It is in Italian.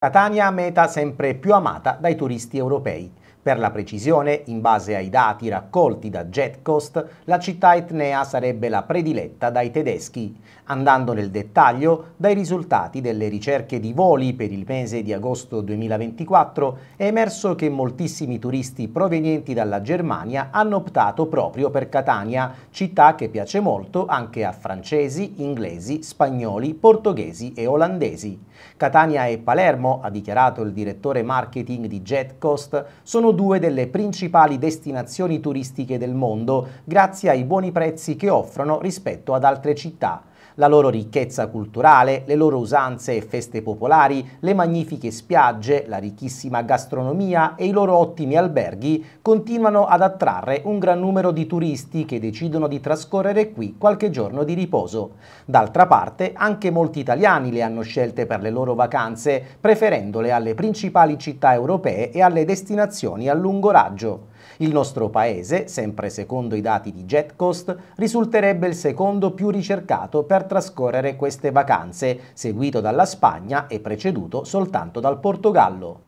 Catania meta sempre più amata dai turisti europei. Per la precisione, in base ai dati raccolti da Jetcost, la città etnea sarebbe la prediletta dai tedeschi. Andando nel dettaglio, dai risultati delle ricerche di voli per il mese di agosto 2024 è emerso che moltissimi turisti provenienti dalla Germania hanno optato proprio per Catania, città che piace molto anche a francesi, inglesi, spagnoli, portoghesi e olandesi. Catania e Palermo, ha dichiarato il direttore marketing di Jetcost, sono due delle principali destinazioni turistiche del mondo grazie ai buoni prezzi che offrono rispetto ad altre città la loro ricchezza culturale, le loro usanze e feste popolari, le magnifiche spiagge, la ricchissima gastronomia e i loro ottimi alberghi continuano ad attrarre un gran numero di turisti che decidono di trascorrere qui qualche giorno di riposo. D'altra parte, anche molti italiani le hanno scelte per le loro vacanze, preferendole alle principali città europee e alle destinazioni a lungo raggio. Il nostro paese, sempre secondo i dati di JetCost, risulterebbe il secondo più ricercato per trascorrere queste vacanze, seguito dalla Spagna e preceduto soltanto dal Portogallo.